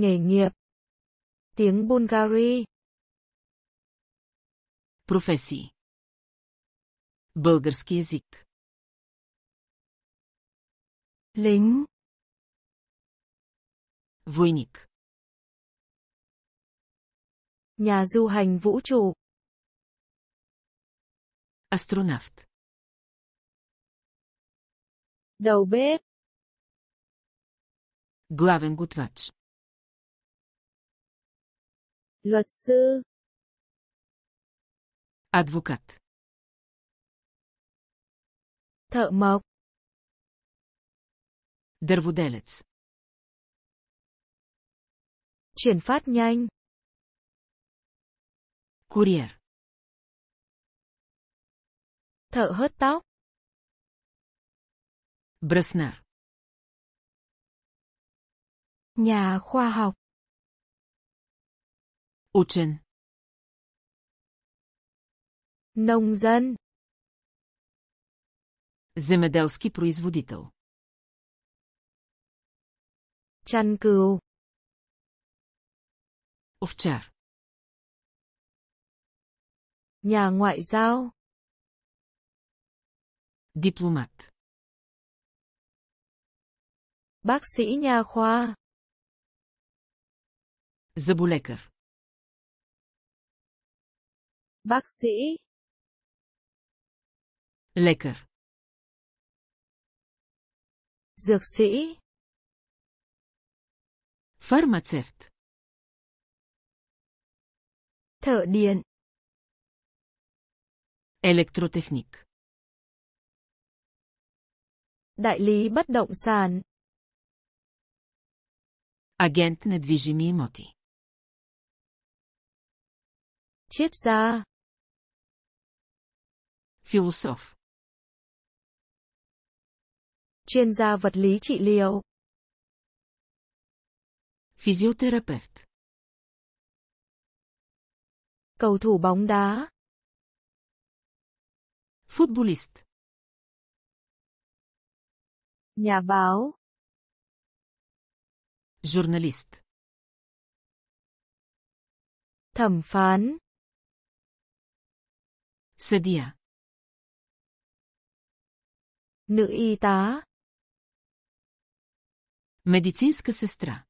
nghề nghiệp tiếng Bulgari професии български език lính войник nhà du hành vũ trụ астронавт đầu bếp главен готвач Luật sư. Адвокат. Thợ mộc. Дърводелец. Chuyển phát nhanh. courier, Thợ hớt tóc. brusner, Nhà khoa học. Учен. Nông dân. Земеделски производител. Чăn cừu. Овчар. Nhà ngoại giao. Дипломат. Bác sĩ nha khoa. Заболекар. Bác sĩ. Lekker. Dược sĩ. Farmaceut. Thợ điện. Elektrotechnik. Đại lý bất động sản. Агент недвижими имоти. Triết gia. Философ. Chuyên gia vật lý trị liệu. Физиотерапевт. Cầu thủ bóng đá. Футболист. Nhà báo. Журналист. Thẩm phán. судья. Nữ y tá. Медицинска сестра.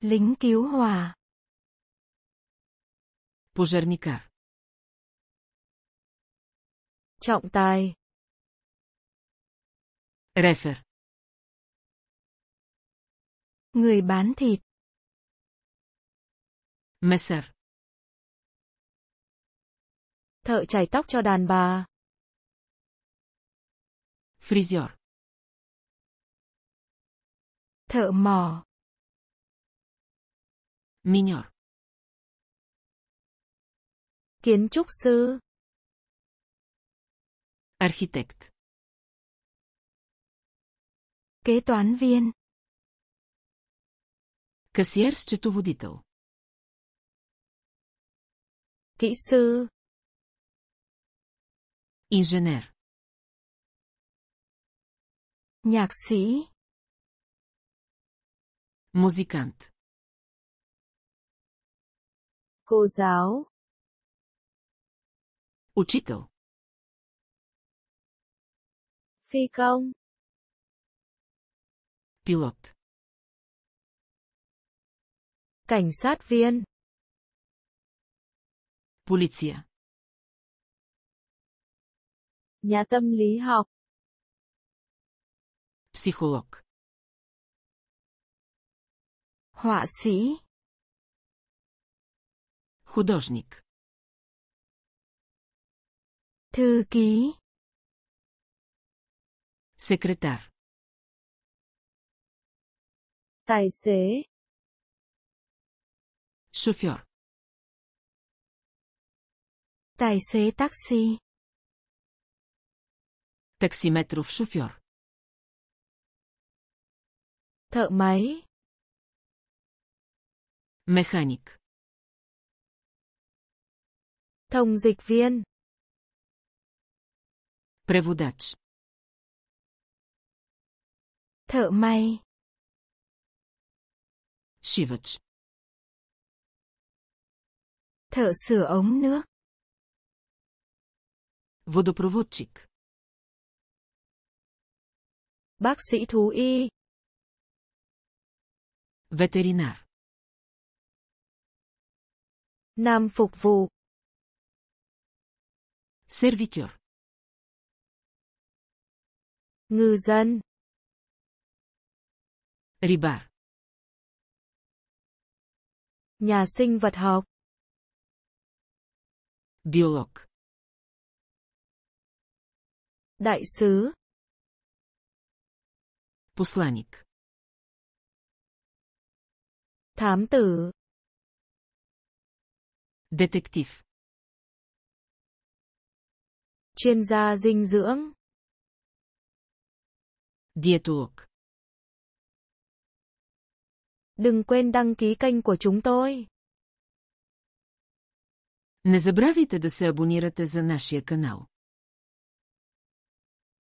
Lính cứu hỏa. Пожарникар. Trọng tài. Рефер. Người bán thịt. Messer. Thợ chải tóc cho đàn bà. Frisör. Thợ mỏ. Minör. Kiến trúc sư. Architect. Kế toán viên. Касиер счетоводител. Kỹ sư. Инженер. Nhạc sĩ. Muzikant. Cô giáo. Учител. Phi công. Pilot. Cảnh sát viên. Policia. Nhà tâm lý học. Психолог. Họa sĩ. Художник. Thư ký. Секретарь. Tài xế. Chauffeur. Tài xế taxi. Таксиметров шофьор. Thợ máy. Механик. Thông dịch viên. Преводач. Thợ may. Шивач. Thợ sửa ống nước. Водопроводчик. Bác sĩ thú y. Ветеринар. Nam phục vụ. Сервитьор. Ngư dân. Рибар. Nhà sinh vật học. Biolog. Đại sứ. Посланник. Thám tử. Detektiv. Chuyên gia dinh dưỡng. Dietolog. Đừng quên đăng ký kênh của chúng tôi. Не забравяйте да се абонирате за нашия канал.